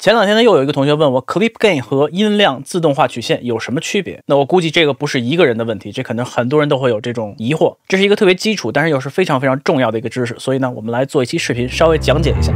前两天呢，又有一个同学问我，clip gain 和音量自动化曲线有什么区别？那我估计这个不是一个人的问题，这可能很多人都会有这种疑惑。这是一个特别基础，但是又是非常非常重要的一个知识。所以呢，我们来做一期视频，稍微讲解一下。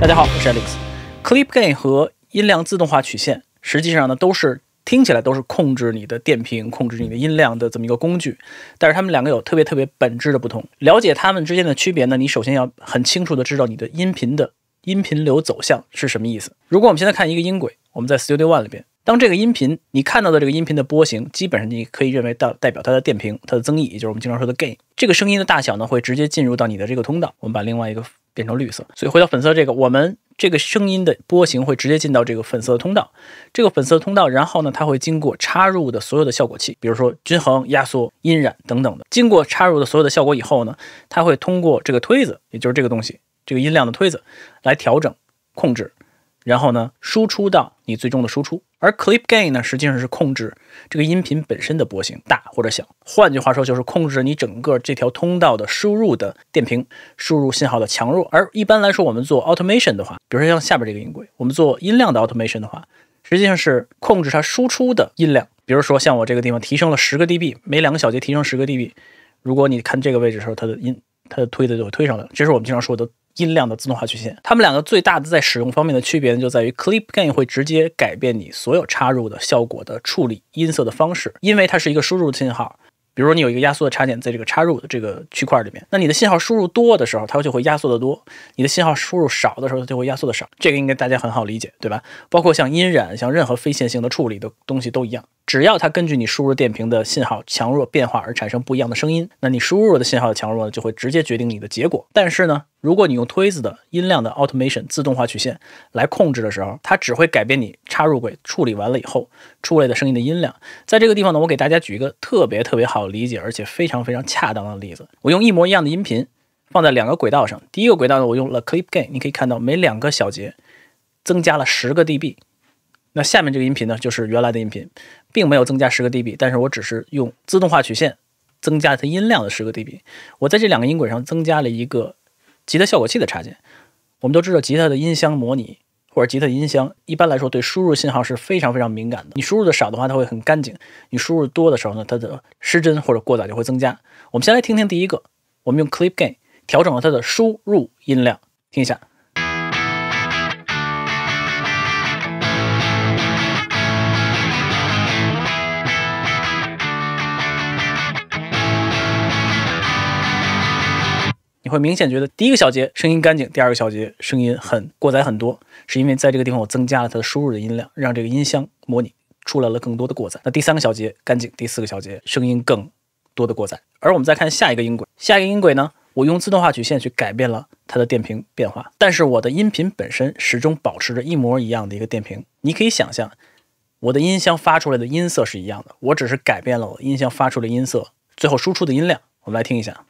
大家好，我是 Alex。clip gain 和音量自动化曲线，实际上呢，都是。听起来都是控制你的电平、控制你的音量的这么一个工具，但是它们两个有特别特别本质的不同。了解它们之间的区别呢？你首先要很清楚的知道你的音频的音频流走向是什么意思。如果我们现在看一个音轨，我们在 Studio One 里边，当这个音频你看到的这个音频的波形，基本上你可以认为代代表它的电平、它的增益，也就是我们经常说的 gain。这个声音的大小呢，会直接进入到你的这个通道。我们把另外一个变成绿色，所以回到粉色这个我们。这个声音的波形会直接进到这个粉色通道，这个粉色通道，然后呢，它会经过插入的所有的效果器，比如说均衡、压缩、音染等等的，经过插入的所有的效果以后呢，它会通过这个推子，也就是这个东西，这个音量的推子，来调整控制。然后呢，输出到你最终的输出。而 clip gain 呢，实际上是控制这个音频本身的波形大或者小。换句话说，就是控制你整个这条通道的输入的电平、输入信号的强弱。而一般来说，我们做 automation 的话，比如说像下边这个音轨，我们做音量的 automation 的话，实际上是控制它输出的音量。比如说像我这个地方提升了十个 dB，每两个小节提升十个 dB。如果你看这个位置的时候，它的音、它的推的就会推上了。这是我们经常说的。音量的自动化曲线，它们两个最大的在使用方面的区别呢，就在于 clip gain 会直接改变你所有插入的效果的处理音色的方式，因为它是一个输入信号。比如说你有一个压缩的插件在这个插入的这个区块里面，那你的信号输入多的时候，它就会压缩的多；你的信号输入少的时候，它就会压缩的少。这个应该大家很好理解，对吧？包括像音染，像任何非线性的处理的东西都一样，只要它根据你输入电平的信号强弱变化而产生不一样的声音，那你输入的信号的强弱呢，就会直接决定你的结果。但是呢，如果你用推子的音量的 automation 自动化曲线来控制的时候，它只会改变你插入轨处理完了以后出来的声音的音量。在这个地方呢，我给大家举一个特别特别好理解而且非常非常恰当的例子。我用一模一样的音频放在两个轨道上，第一个轨道呢，我用了 clip gain，你可以看到每两个小节增加了十个 dB。那下面这个音频呢，就是原来的音频，并没有增加十个 dB，但是我只是用自动化曲线增加了它音量的十个 dB。我在这两个音轨上增加了一个。吉他效果器的插件，我们都知道，吉他的音箱模拟或者吉他音箱，一般来说对输入信号是非常非常敏感的。你输入的少的话，它会很干净；你输入多的时候呢，它的失真或者过载就会增加。我们先来听听第一个，我们用 Clip Gain 调整了它的输入音量，听一下。你会明显觉得第一个小节声音干净，第二个小节声音很过载很多，是因为在这个地方我增加了它的输入的音量，让这个音箱模拟出来了更多的过载。那第三个小节干净，第四个小节声音更多的过载。而我们再看下一个音轨，下一个音轨呢，我用自动化曲线去改变了它的电平变化，但是我的音频本身始终保持着一模一样的一个电平。你可以想象，我的音箱发出来的音色是一样的，我只是改变了我音箱发出的音色，最后输出的音量。我们来听一下。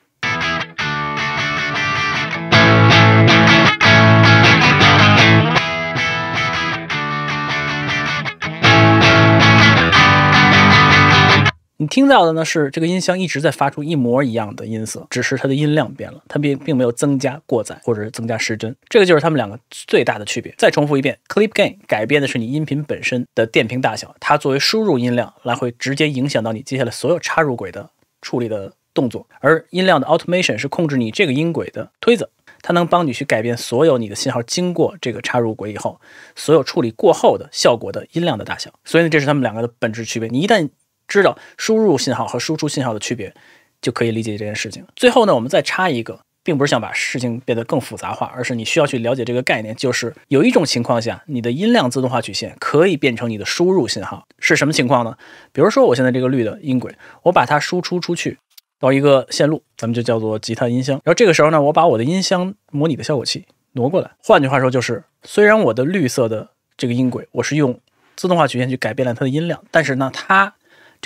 你听到的呢是这个音箱一直在发出一模一样的音色，只是它的音量变了，它并并没有增加过载或者增加失真。这个就是它们两个最大的区别。再重复一遍，clip gain 改变的是你音频本身的电平大小，它作为输入音量，来回直接影响到你接下来所有插入轨的处理的动作。而音量的 automation 是控制你这个音轨的推子，它能帮你去改变所有你的信号经过这个插入轨以后，所有处理过后的效果的音量的大小。所以呢，这是它们两个的本质区别。你一旦知道输入信号和输出信号的区别，就可以理解这件事情。最后呢，我们再插一个，并不是想把事情变得更复杂化，而是你需要去了解这个概念，就是有一种情况下，你的音量自动化曲线可以变成你的输入信号是什么情况呢？比如说我现在这个绿的音轨，我把它输出出去，到一个线路，咱们就叫做吉他音箱。然后这个时候呢，我把我的音箱模拟的效果器挪过来，换句话说就是，虽然我的绿色的这个音轨，我是用自动化曲线去改变了它的音量，但是呢，它。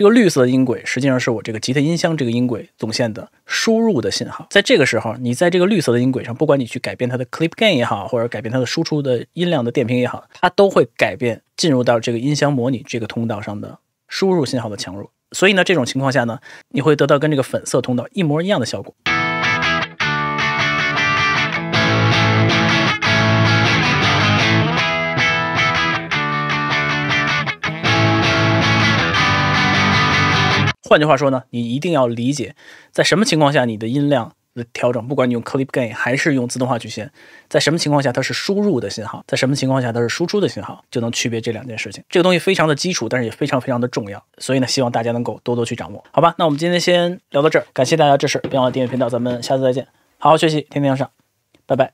这个绿色的音轨实际上是我这个吉他音箱这个音轨总线的输入的信号。在这个时候，你在这个绿色的音轨上，不管你去改变它的 clip gain 也好，或者改变它的输出的音量的电平也好，它都会改变进入到这个音箱模拟这个通道上的输入信号的强弱。所以呢，这种情况下呢，你会得到跟这个粉色通道一模一样的效果。换句话说呢，你一定要理解，在什么情况下你的音量的调整，不管你用 clip gain 还是用自动化曲线，在什么情况下它是输入的信号，在什么情况下它是输出的信号，就能区别这两件事情。这个东西非常的基础，但是也非常非常的重要。所以呢，希望大家能够多多去掌握。好吧，那我们今天先聊到这儿，感谢大家支持，别忘了订阅频道。咱们下次再见，好好学习，天天向上，拜拜。